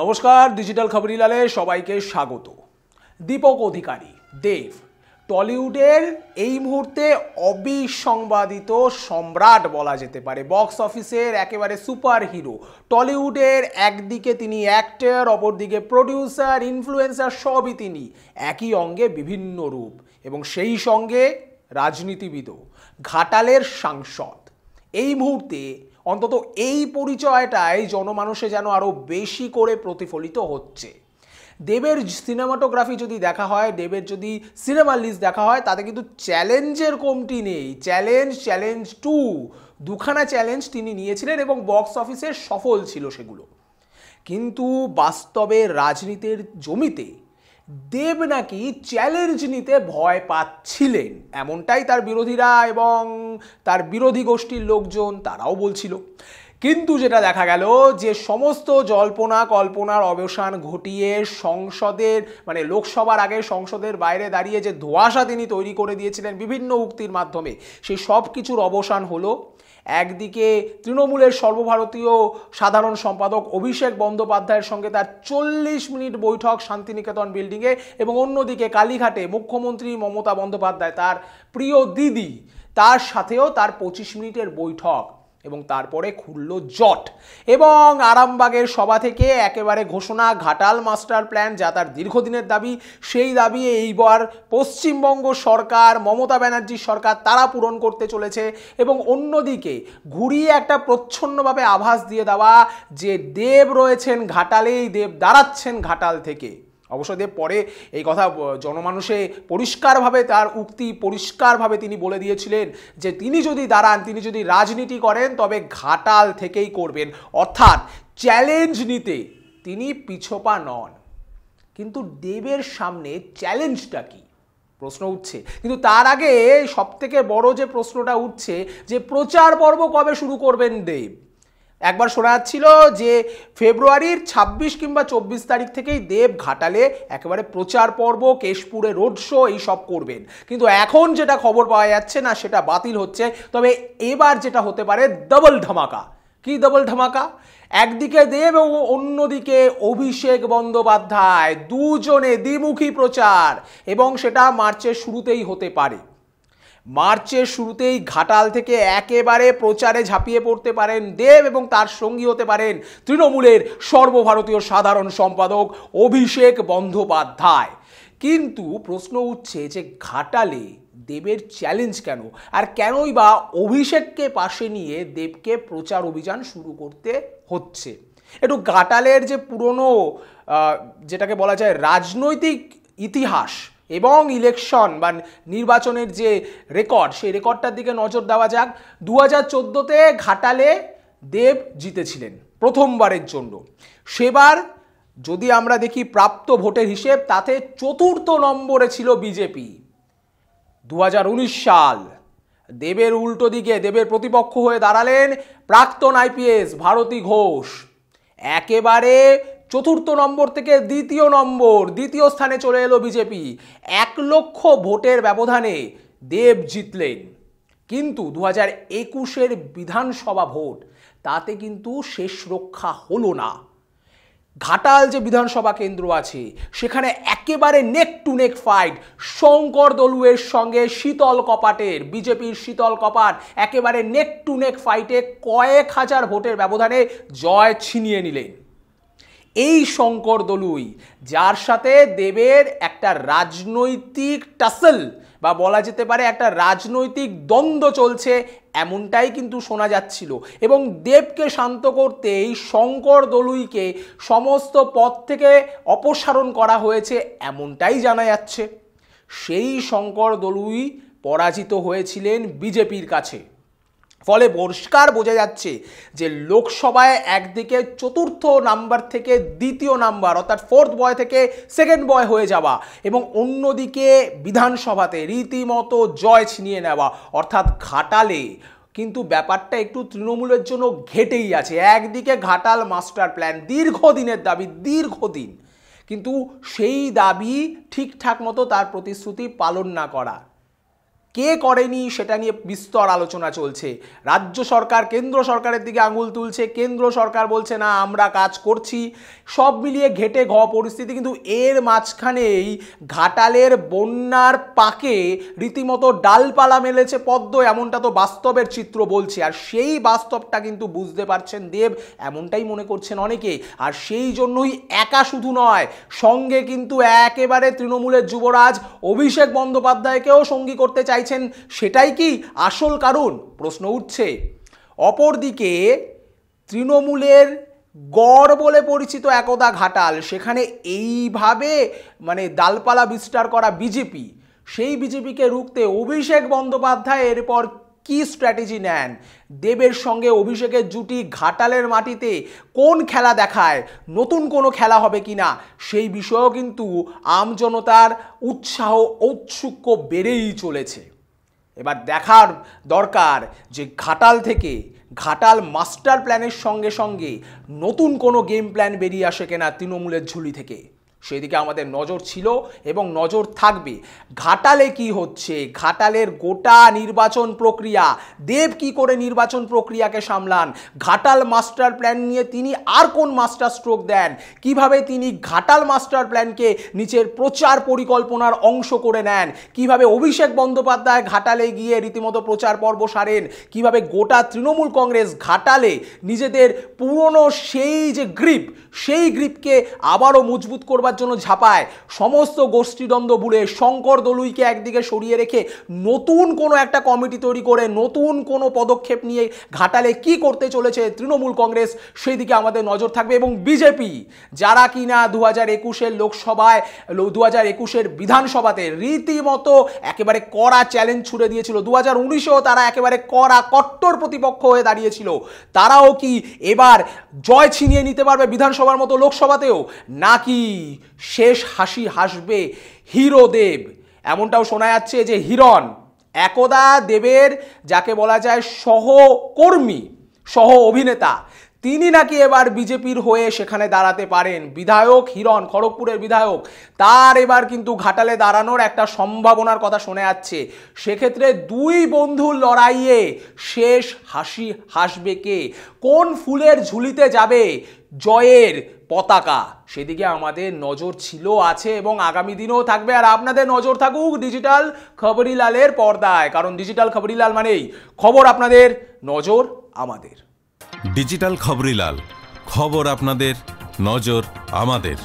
নমস্কার ডিজিটাল খবরিলালে সবাইকে স্বাগত দীপক অধিকারী দেব টলিউডের এই মুহূর্তে অবিসংবাদিত সম্রাট বলা যেতে পারে বক্স অফিসের একেবারে সুপার হিরো টলিউডের একদিকে তিনি অ্যাক্টর অপরদিকে প্রডিউসার ইনফ্লুয়েন্সার সবই তিনি একই অঙ্গে বিভিন্ন রূপ এবং সেই সঙ্গে রাজনীতিবিদও ঘাটালের সাংসদ এই মুহূর্তে অন্তত এই পরিচয়টাই জনমানুষে যেন আরও বেশি করে প্রতিফলিত হচ্ছে দেবের সিনেমাটোগ্রাফি যদি দেখা হয় দেবের যদি সিনেমা লিস্ট দেখা হয় তাতে কিন্তু চ্যালেঞ্জের কমটি নেই চ্যালেঞ্জ চ্যালেঞ্জ টু দুখানা চ্যালেঞ্জ তিনি নিয়েছিলেন এবং বক্স অফিসে সফল ছিল সেগুলো কিন্তু বাস্তবে রাজনীতির জমিতে দেব নাকি চ্যালেঞ্জ নিতে ভয় পাচ্ছিলেন এমনটাই তার বিরোধীরা এবং তার বিরোধী গোষ্ঠীর লোকজন তারাও বলছিল কিন্তু যেটা দেখা গেল যে সমস্ত জল্পনা কল্পনার অবসান ঘটিয়ে সংসদের মানে লোকসভার আগে সংসদের বাইরে দাঁড়িয়ে যে ধোয়াশা তিনি তৈরি করে দিয়েছিলেন বিভিন্ন উক্তির মাধ্যমে সেই সব কিছুর অবসান হলো একদিকে তৃণমূলের সর্বভারতীয় সাধারণ সম্পাদক অভিষেক বন্দ্যোপাধ্যায়ের সঙ্গে তার চল্লিশ মিনিট বৈঠক শান্তিনিকেতন বিল্ডিংয়ে এবং অন্যদিকে কালীঘাটে মুখ্যমন্ত্রী মমতা বন্দ্যোপাধ্যায় তার প্রিয় দিদি তার সাথেও তার পঁচিশ মিনিটের বৈঠক এবং তারপরে খুলল জট এবং আরামবাগের সভা থেকে একেবারে ঘোষণা ঘাটাল মাস্টার প্ল্যান যা তার দীর্ঘদিনের দাবি সেই দাবি এইবার পশ্চিমবঙ্গ সরকার মমতা ব্যানার্জির সরকার তারা পূরণ করতে চলেছে এবং অন্যদিকে ঘুরিয়ে একটা প্রচ্ছন্নভাবে আভাস দিয়ে দেওয়া যে দেব রয়েছেন ঘাটালেই দেব দাঁড়াচ্ছেন ঘাটাল থেকে অবশ্য দেব পরে এই কথা জনমানুষে পরিষ্কারভাবে তার উক্তি পরিষ্কারভাবে তিনি বলে দিয়েছিলেন যে তিনি যদি দাঁড়ান তিনি যদি রাজনীতি করেন তবে ঘাটাল থেকেই করবেন অর্থাৎ চ্যালেঞ্জ নিতে তিনি পিছোপা নন কিন্তু দেবের সামনে চ্যালেঞ্জটা কি প্রশ্ন উঠছে কিন্তু তার আগে সবথেকে বড় যে প্রশ্নটা উঠছে যে প্রচার পর্ব কবে শুরু করবেন দেব একবার শোনা যাচ্ছিল যে ফেব্রুয়ারির ২৬ কিংবা চব্বিশ তারিখ থেকেই দেব ঘাটালে একেবারে প্রচার পর্ব কেশপুরে রোড শো এইসব করবেন কিন্তু এখন যেটা খবর পাওয়া যাচ্ছে না সেটা বাতিল হচ্ছে তবে এবার যেটা হতে পারে ডবল ধামাকা কি ডবল ধামাকা একদিকে দেব এবং অন্যদিকে অভিষেক বন্দ্যোপাধ্যায় দুজনে দ্বিমুখী প্রচার এবং সেটা মার্চের শুরুতেই হতে পারে মার্চের শুরুতেই ঘাটাল থেকে একেবারে প্রচারে ঝাঁপিয়ে পড়তে পারেন দেব এবং তার সঙ্গী হতে পারেন তৃণমূলের সর্বভারতীয় সাধারণ সম্পাদক অভিষেক বন্দ্যোপাধ্যায় কিন্তু প্রশ্ন উঠছে যে ঘাটালে দেবের চ্যালেঞ্জ কেন আর কেনই বা অভিষেককে পাশে নিয়ে দেবকে প্রচার অভিযান শুরু করতে হচ্ছে একটু ঘাটালের যে পুরনো যেটাকে বলা যায় রাজনৈতিক ইতিহাস এবং ইলেকশন বা নির্বাচনের যে রেকর্ড সেই রেকর্ডটার দিকে নজর দেওয়া যাক দু হাজার চোদ্দোতে ঘাটালে দেব জিতেছিলেন প্রথমবারের জন্য সেবার যদি আমরা দেখি প্রাপ্ত ভোটের হিসেব তাতে চতুর্থ নম্বরে ছিল বিজেপি দু সাল দেবের উল্টো দিকে দেবের প্রতিপক্ষ হয়ে দাঁড়ালেন প্রাক্তন আইপিএস ভারতী ঘোষ একেবারে চতুর্থ নম্বর থেকে দ্বিতীয় নম্বর দ্বিতীয় স্থানে চলে এলো বিজেপি এক লক্ষ ভোটের ব্যবধানে দেব জিতলেন কিন্তু দু হাজার একুশের বিধানসভা ভোট তাতে কিন্তু শেষ রক্ষা হলো না ঘাটাল যে বিধানসভা কেন্দ্র আছে সেখানে একেবারে neck to neck fight Shankar দলুয়ের সঙ্গে শীতল কপাটের বিজেপির শীতল কপাট একেবারে নেক টু নেক ফাইটে কয়েক হাজার ভোটের ব্যবধানে জয় ছিনিয়ে নিলেন এই শঙ্কর দলুই যার সাথে দেবের একটা রাজনৈতিক টাসল বা বলা যেতে পারে একটা রাজনৈতিক দ্বন্দ্ব চলছে এমনটাই কিন্তু শোনা যাচ্ছিল এবং দেবকে শান্ত করতে এই শঙ্কর দলুইকে সমস্ত পদ থেকে অপসারণ করা হয়েছে এমনটাই জানা যাচ্ছে সেই শঙ্কর দলুই পরাজিত হয়েছিলেন বিজেপির কাছে ফলে পরিষ্কার বোঝা যাচ্ছে যে লোকসভায় একদিকে চতুর্থ নাম্বার থেকে দ্বিতীয় নাম্বার অর্থাৎ ফোর্থ বয় থেকে সেকেন্ড বয় হয়ে যাওয়া এবং অন্যদিকে বিধানসভাতে রীতিমতো জয় ছিনিয়ে নেওয়া অর্থাৎ ঘাটালে কিন্তু ব্যাপারটা একটু তৃণমূলের জন্য ঘেটেই আছে একদিকে ঘাটাল মাস্টার প্ল্যান দীর্ঘদিনের দাবি দীর্ঘদিন কিন্তু সেই দাবি ঠিকঠাক মতো তার প্রতিশ্রুতি পালন না করা কে করেনি সেটা নিয়ে বিস্তর আলোচনা চলছে রাজ্য সরকার কেন্দ্র সরকারের দিকে আঙুল তুলছে কেন্দ্র সরকার বলছে না আমরা কাজ করছি সব মিলিয়ে ঘেটে ঘ পরিস্থিতি কিন্তু এর মাঝখানেই ঘাটালের বন্যার পাকে রীতিমতো ডালপালা মেলেছে পদ্ম এমনটা তো বাস্তবের চিত্র বলছে আর সেই বাস্তবটা কিন্তু বুঝতে পারছেন দেব এমনটাই মনে করছেন অনেকে আর সেই জন্যই একা শুধু নয় সঙ্গে কিন্তু একেবারে তৃণমূলের যুবরাজ অভিষেক বন্দ্যোপাধ্যায়কেও সঙ্গী করতে চাই চাইছেন সেটাই কি আসল কারণ প্রশ্ন উঠছে অপরদিকে তৃণমূলের গড় বলে পরিচিত একদা ঘাটাল সেখানে এইভাবে মানে ডালপালা বিস্তার করা বিজেপি সেই বিজেপিকে রুখতে অভিষেক বন্দ্যোপাধ্যায় এরপর কি স্ট্র্যাটেজি নেন দেবের সঙ্গে অভিষেকের জুটি ঘাটালের মাটিতে কোন খেলা দেখায় নতুন কোনো খেলা হবে কি না সেই বিষয়েও কিন্তু আমজনতার উৎসাহ ঔৎসুক্য বেড়েই চলেছে এবার দেখার দরকার যে ঘাটাল থেকে ঘাটাল মাস্টার প্ল্যানের সঙ্গে সঙ্গে নতুন কোনো গেম প্ল্যান বেরিয়ে আসে কিনা তৃণমূলের ঝুলি থেকে সেদিকে আমাদের নজর ছিল এবং নজর থাকবে ঘাটালে কি হচ্ছে ঘাটালের গোটা নির্বাচন প্রক্রিয়া দেব কি করে নির্বাচন প্রক্রিয়াকে সামলান ঘাটাল মাস্টার প্ল্যান নিয়ে তিনি আর কোন মাস্টার স্ট্রোক দেন কিভাবে তিনি ঘাটাল মাস্টার প্ল্যানকে নিজের প্রচার পরিকল্পনার অংশ করে নেন কিভাবে অভিষেক বন্দ্যোপাধ্যায় ঘাটালে গিয়ে রীতিমতো প্রচার পর্ব সারেন কিভাবে গোটা তৃণমূল কংগ্রেস ঘাটালে নিজেদের পুরনো সেই যে গ্রিপ সেই গ্রিপকে আবারও মজবুত করবার করবার জন্য ঝাঁপায় সমস্ত গোষ্ঠীদ্বন্দ্ব বুড়ে শঙ্কর দলুইকে একদিকে সরিয়ে রেখে নতুন কোনো একটা কমিটি তৈরি করে নতুন কোনো পদক্ষেপ নিয়ে ঘাটালে কি করতে চলেছে তৃণমূল কংগ্রেস সেই দিকে আমাদের নজর থাকবে এবং বিজেপি যারা কি না দু হাজার একুশের লোকসভায় দু হাজার একুশের বিধানসভাতে রীতিমতো একেবারে কড়া চ্যালেঞ্জ ছুড়ে দিয়েছিল দু হাজার উনিশেও তারা একেবারে কড়া কট্টর প্রতিপক্ষ হয়ে দাঁড়িয়েছিল তারাও কি এবার জয় ছিনিয়ে নিতে পারবে বিধানসভার মতো লোকসভাতেও নাকি শেষ হাসি হাসবে হিরোদেব এমনটাও শোনা যাচ্ছে যে হিরণ একদা দেবের যাকে বলা যায় সহকর্মী সহ অভিনেতা তিনি নাকি এবার বিজেপির হয়ে সেখানে দাঁড়াতে পারেন বিধায়ক হিরণ খড়গপুরের বিধায়ক তার এবার কিন্তু ঘাটালে দাঁড়ানোর একটা সম্ভাবনার কথা শোনা যাচ্ছে সেক্ষেত্রে দুই বন্ধুর লড়াইয়ে শেষ হাসি হাসবে কে কোন ফুলের ঝুলিতে যাবে জয়ের পতাকা সেদিকে আমাদের নজর ছিল আছে এবং আগামী দিনেও থাকবে আর আপনাদের নজর থাকুক ডিজিটাল খবরিলালের পর্দায় কারণ ডিজিটাল খবরিলাল মানেই খবর আপনাদের নজর আমাদের ডিজিটাল খবরিলাল খবর আপনাদের নজর আমাদের